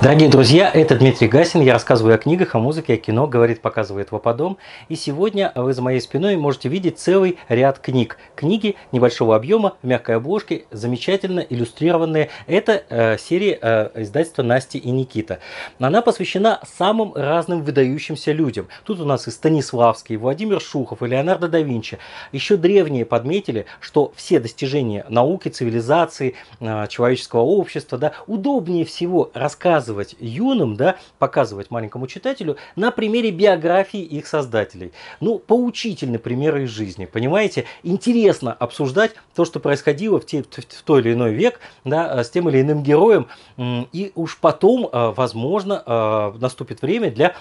Дорогие друзья, это Дмитрий Гасин. Я рассказываю о книгах, о музыке, о кино, говорит, показывает Вападом. И сегодня вы за моей спиной можете видеть целый ряд книг. Книги небольшого объема, в мягкой обложке, замечательно иллюстрированные. Это э, серия э, издательства Насти и Никита. Она посвящена самым разным выдающимся людям. Тут у нас и Станиславский, и Владимир Шухов, и Леонардо да Винчи. Еще древние подметили, что все достижения науки, цивилизации, э, человеческого общества, да, удобнее всего рассказывать показывать юным, да, показывать маленькому читателю на примере биографии их создателей. Ну, поучительный пример из жизни, понимаете? Интересно обсуждать то, что происходило в, те, в той или иной век да, э, с тем или иным героем. И уж потом, э, возможно, э, наступит время для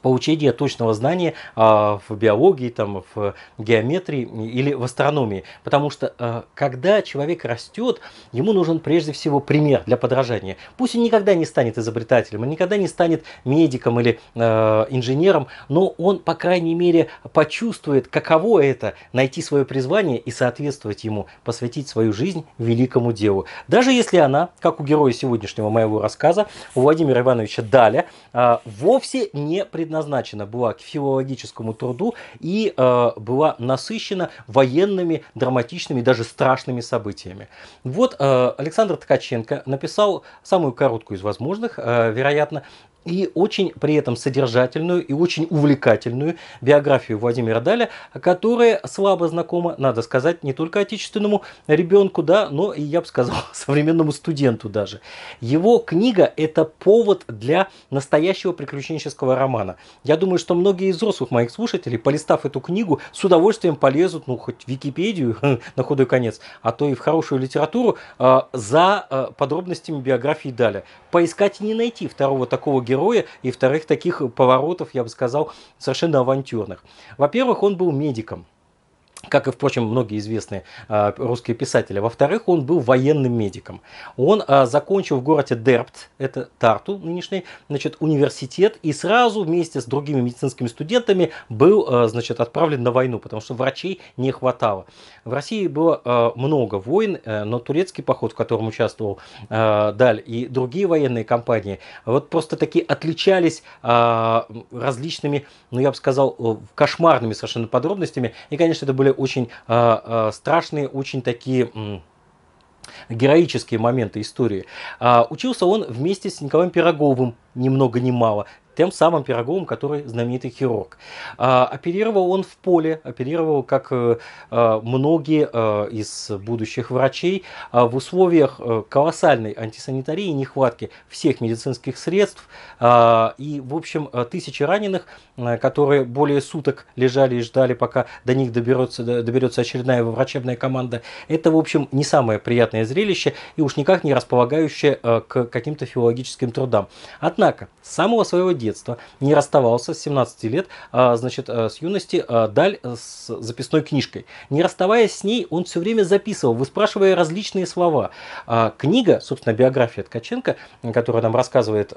получения точного знания а, в биологии, там, в геометрии или в астрономии. Потому что э, когда человек растет, ему нужен прежде всего пример для подражания. Пусть он никогда не станет изобретателем, он никогда не станет медиком или э, инженером, но он, по крайней мере, почувствует, каково это найти свое призвание и соответствовать ему, посвятить свою жизнь великому делу. Даже если она, как у героя сегодняшнего моего рассказа, у Владимира Ивановича Даля, э, вовсе не предназначена предназначена была к филологическому труду и э, была насыщена военными, драматичными, даже страшными событиями. Вот э, Александр Ткаченко написал самую короткую из возможных, э, вероятно, и очень при этом содержательную и очень увлекательную биографию Владимира Даля, которая слабо знакома, надо сказать, не только отечественному ребенку, да, но и, я бы сказал, современному студенту даже. Его книга – это повод для настоящего приключенческого романа. Я думаю, что многие из взрослых моих слушателей, полистав эту книгу, с удовольствием полезут, ну, хоть в Википедию, на ходу и конец, а то и в хорошую литературу, э, за э, подробностями биографии Даля. Поискать и не найти второго такого героя, героя и вторых таких поворотов, я бы сказал, совершенно авантюрных. Во-первых, он был медиком как и, впрочем, многие известные а, русские писатели. Во-вторых, он был военным медиком. Он а, закончил в городе Дерпт, это Тарту нынешний, значит, университет, и сразу вместе с другими медицинскими студентами был, а, значит, отправлен на войну, потому что врачей не хватало. В России было много войн, э, но турецкий поход, в котором участвовал Даль и другие военные компании, вот просто такие отличались различными, ну, я бы сказал, кошмарными совершенно подробностями, и, конечно, это были очень а, а, страшные, очень такие героические моменты истории. А, учился он вместе с Николаем Пироговым, ни много ни мало, тем самым Пироговым, который знаменитый хирург. Оперировал он в поле, оперировал, как э, многие э, из будущих врачей, в условиях э, колоссальной антисанитарии, нехватки всех медицинских средств и, в общем, тысячи раненых – Э, которые более суток лежали и ждали, пока до них доберется, доберется очередная врачебная команда. Это, в общем, не самое приятное зрелище и уж никак не располагающее э, к каким-то филологическим трудам. Однако, с самого своего детства не расставался с 17 лет, э, значит, с юности Даль с записной книжкой. Не расставаясь с ней, он все время записывал, выспрашивая различные слова. А книга, собственно, биография Ткаченко, которая нам рассказывает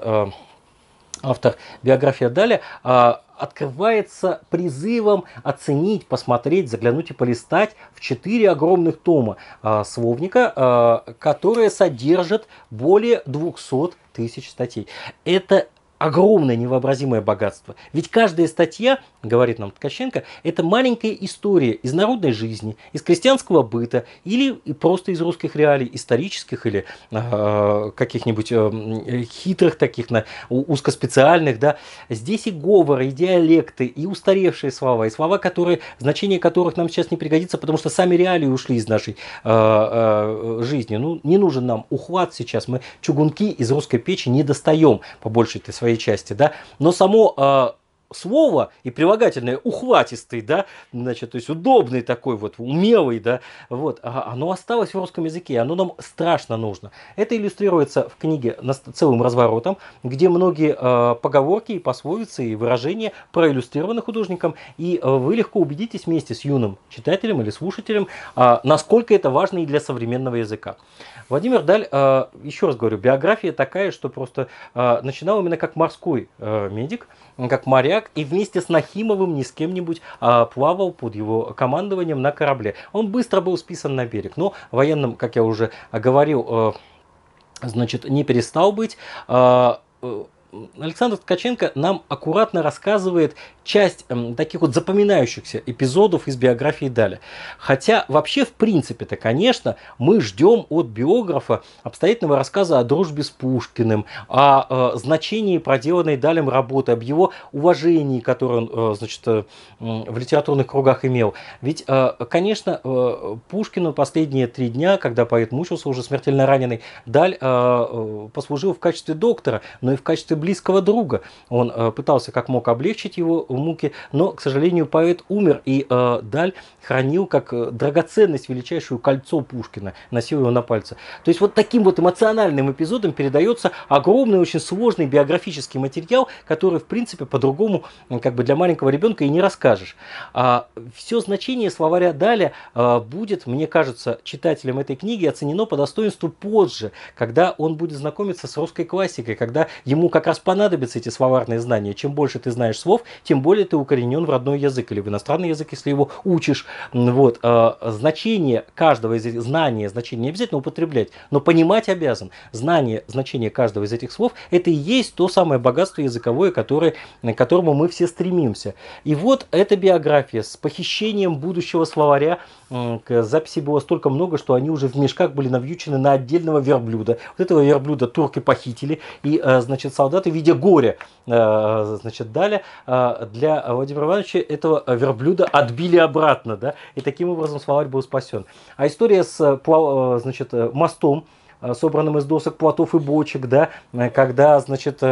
автор биография Дали а, открывается призывом оценить, посмотреть, заглянуть и полистать в четыре огромных тома э, Словника, а, которые содержат более 200 тысяч статей. Это огромное невообразимое богатство. Ведь каждая статья, говорит нам Ткаченко, это маленькая история из народной жизни, из крестьянского быта или просто из русских реалий, исторических или э, каких-нибудь э, хитрых таких, на, узкоспециальных. Да. Здесь и говоры, и диалекты, и устаревшие слова, и слова, которые, значение которых нам сейчас не пригодится, потому что сами реалии ушли из нашей э, э, жизни. Ну, не нужен нам ухват сейчас, мы чугунки из русской печи не достаем по большей своей своей части, да, но само а, слово и прилагательное ухватистый, да, значит, то есть удобный такой вот, умелый, да, вот, оно осталось в русском языке, оно нам страшно нужно. Это иллюстрируется в книге целым разворотом, где многие э, поговорки и пословицы и выражения проиллюстрированы художником, и а, вы легко убедитесь вместе с юным читателем или слушателем, э, насколько это важно и для современного языка. Владимир Даль, еще раз говорю, биография такая, что просто начинал именно как морской медик, как моряк, Коряк и вместе с Нахимовым не с кем-нибудь а, плавал под его командованием на корабле. Он быстро был списан на берег, но военным, как я уже говорил, э, значит, не перестал быть. А, э, Александр Ткаченко нам аккуратно рассказывает часть э, таких вот запоминающихся эпизодов из биографии Даля. Хотя вообще, в принципе-то, конечно, мы ждем от биографа обстоятельного рассказа о дружбе с Пушкиным, о э, значении проделанной Далем работы, об его уважении, которое он, э, значит, э, в литературных кругах имел. Ведь, э, конечно, э, Пушкину последние три дня, когда поэт мучился, уже смертельно раненый, Даль э, э послужил в качестве доктора, но и в качестве близкого друга. Он э, пытался как мог облегчить его муки, но, к сожалению, поэт умер, и э, Даль хранил как э, драгоценность величайшую кольцо Пушкина, носил его на пальце. То есть вот таким вот эмоциональным эпизодом передается огромный, очень сложный биографический материал, который, в принципе, по-другому как бы для маленького ребенка и не расскажешь. А, все значение словаря Даля будет, мне кажется, читателям этой книги оценено по достоинству позже, когда он будет знакомиться с русской классикой, когда ему как раз понадобятся эти словарные знания. Чем больше ты знаешь слов, тем более ты укоренен в родной язык или в иностранный язык, если его учишь. Вот. Э, значение каждого из этих знания, значение не обязательно употреблять, но понимать обязан. Знание, значение каждого из этих слов – это и есть то самое богатство языковое, которое, к которому мы все стремимся. И вот эта биография с похищением будущего словаря, к записи было столько много, что они уже в мешках были навьючены на отдельного верблюда. Вот этого верблюда турки похитили, и, э, значит, солдат в виде горя э, значит, дали, э, для Владимира Ивановича этого верблюда отбили обратно, да, и таким образом Словарь был спасен. А история с э, значит, мостом, собранным из досок, плотов и бочек, да, когда, значит,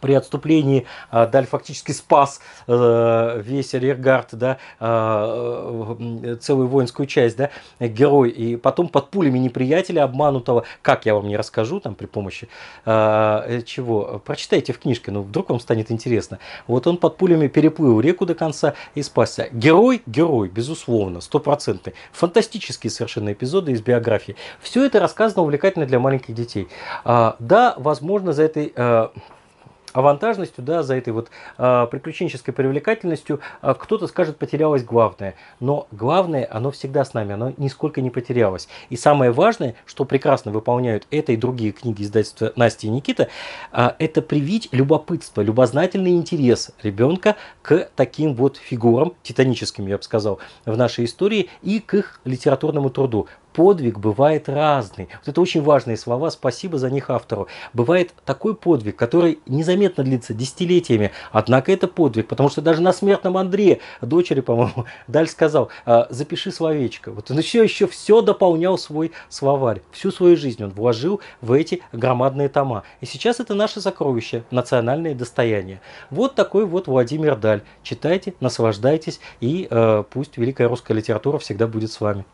при отступлении э, Даль фактически спас э, весь рергард, да, э, целую воинскую часть, да, герой. И потом под пулями неприятеля обманутого, как я вам не расскажу, там при помощи чего, прочитайте в книжке, ну вдруг вам станет интересно. Вот он под пулями переплыл реку до конца и спасся. Герой, герой, безусловно, стопроцентный. Фантастические совершенно эпизоды из биографии. Все это рассказано увлекательно для маленьких детей. А, да, возможно, за этой авантажностью, да, за этой вот э, приключенческой привлекательностью, э, кто-то скажет, потерялось главное. Но главное, оно всегда с нами, оно нисколько не потерялось. И самое важное, что прекрасно выполняют это и другие книги издательства Настя и Никита, э, это привить любопытство, любознательный интерес ребенка к таким вот фигурам, титаническим, я бы сказал, в нашей истории и к их литературному труду подвиг бывает разный. Вот это очень важные слова, спасибо за них автору. Бывает такой подвиг, который незаметно длится десятилетиями, однако это подвиг, потому что даже на смертном Андре, дочери, по-моему, Даль сказал, «А, запиши словечко. Вот он еще, еще все дополнял свой словарь, всю свою жизнь он вложил в эти громадные тома. И сейчас это наше сокровище, национальное достояние. Вот такой вот Владимир Даль. Читайте, наслаждайтесь и э, пусть великая русская литература всегда будет с вами.